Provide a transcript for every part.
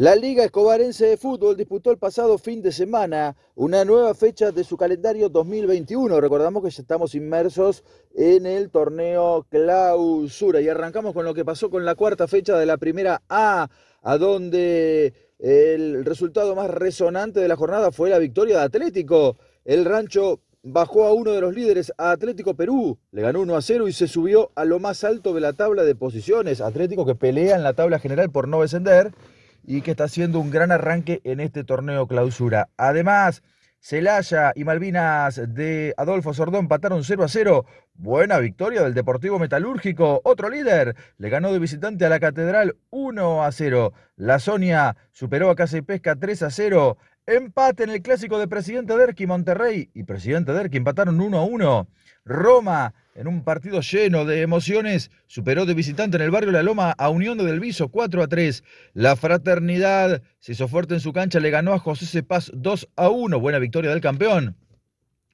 La Liga Escobarense de Fútbol disputó el pasado fin de semana una nueva fecha de su calendario 2021. Recordamos que ya estamos inmersos en el torneo clausura y arrancamos con lo que pasó con la cuarta fecha de la primera A, a donde el resultado más resonante de la jornada fue la victoria de Atlético. El rancho bajó a uno de los líderes, a Atlético Perú. Le ganó 1 a 0 y se subió a lo más alto de la tabla de posiciones. Atlético que pelea en la tabla general por no descender y que está haciendo un gran arranque en este torneo clausura. Además, Celaya y Malvinas de Adolfo Sordón pataron 0 a 0. Buena victoria del Deportivo Metalúrgico, otro líder. Le ganó de visitante a la Catedral 1 a 0. La Sonia superó a Casa y Pesca 3 a 0. Empate en el clásico de Presidente Derqui Monterrey y Presidente Derqui empataron 1 a 1. Roma en un partido lleno de emociones, superó de visitante en el barrio La Loma a Unión de Del Viso 4 a 3. La Fraternidad se hizo fuerte en su cancha, le ganó a José Cepaz 2 a 1. Buena victoria del campeón.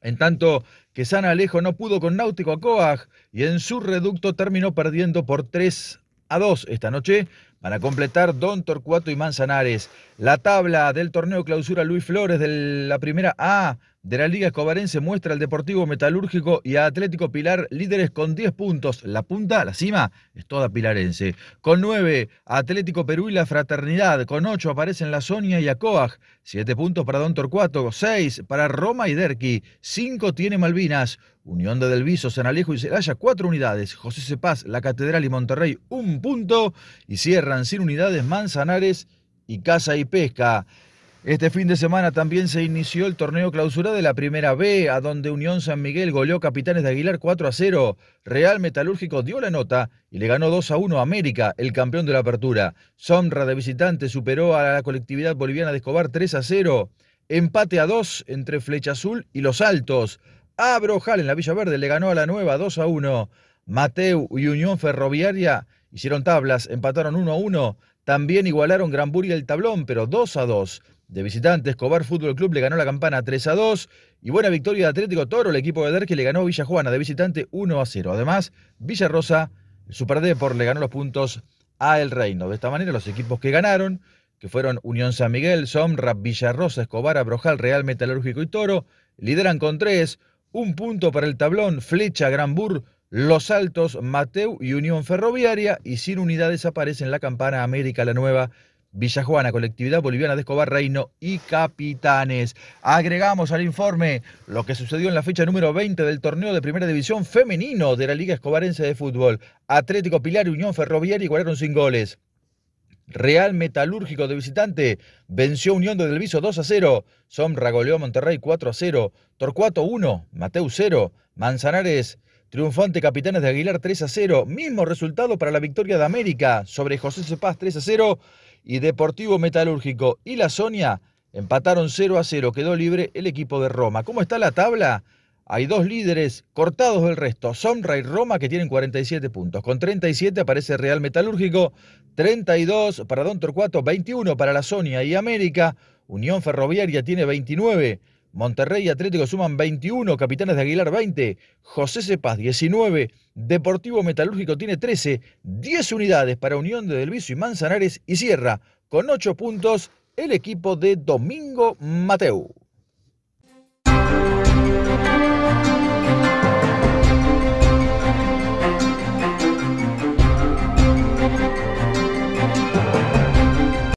En tanto que San Alejo no pudo con Náutico a Coag y en su reducto terminó perdiendo por 3 a 2 esta noche para completar Don Torcuato y Manzanares. La tabla del torneo clausura Luis Flores de la primera A de la Liga Escobarense muestra al Deportivo Metalúrgico y a Atlético Pilar líderes con 10 puntos. La punta, la cima, es toda pilarense. Con 9, Atlético Perú y la Fraternidad. Con 8 aparecen la Sonia y acobach. 7 puntos para Don Torcuato. 6 para Roma y Derqui. 5 tiene Malvinas. Unión de Delviso, San Alejo y Celaya, 4 unidades. José Cepaz, La Catedral y Monterrey, un punto. Y cierran sin unidades Manzanares y Casa y Pesca. Este fin de semana también se inició el torneo clausura de la Primera B, a donde Unión San Miguel goleó Capitanes de Aguilar 4 a 0. Real Metalúrgico dio la nota y le ganó 2 a 1 a América, el campeón de la apertura. Sombra de visitantes superó a la colectividad boliviana de Escobar 3 a 0. Empate a 2 entre Flecha Azul y Los Altos. Abrojal en la Villa Verde le ganó a la Nueva 2 a 1. Mateu y Unión Ferroviaria hicieron tablas, empataron 1 a 1. También igualaron Granburi el tablón, pero 2 a 2 de visitante, Escobar Fútbol Club le ganó la campana 3 a 2. Y buena victoria de Atlético Toro, el equipo de Der que le ganó Villa Juana de visitante 1 a 0. Además, Villa Rosa, el Super Depor, le ganó los puntos a El Reino. De esta manera, los equipos que ganaron, que fueron Unión San Miguel, Somra, Villa Rosa, Escobar, Abrojal, Real Metalúrgico y Toro, lideran con 3. Un punto para el tablón, Flecha, Bur, los Altos, Mateu y Unión Ferroviaria y sin unidades en la campana América la Nueva Villajuana, Colectividad Boliviana de Escobar Reino y Capitanes. Agregamos al informe lo que sucedió en la fecha número 20 del torneo de Primera División Femenino de la Liga Escobarense de Fútbol. Atlético Pilar y Unión Ferroviaria igualaron sin goles. Real Metalúrgico de visitante venció Unión de Delviso 2 a 0. Sombra goleó a Monterrey 4 a 0. Torcuato 1, Mateu 0. Manzanares Triunfante Capitanes de Aguilar 3 a 0. Mismo resultado para la victoria de América sobre José Cepaz 3 a 0 y Deportivo Metalúrgico y la Sonia empataron 0 a 0. Quedó libre el equipo de Roma. ¿Cómo está la tabla? Hay dos líderes cortados del resto, Sonra y Roma, que tienen 47 puntos. Con 37 aparece Real Metalúrgico, 32 para Don Torcuato, 21 para la Sonia y América. Unión Ferroviaria tiene 29. Monterrey y Atlético suman 21, Capitanes de Aguilar 20, José Cepaz 19, Deportivo Metalúrgico tiene 13, 10 unidades para Unión de Delviso y Manzanares y cierra con 8 puntos el equipo de Domingo Mateu.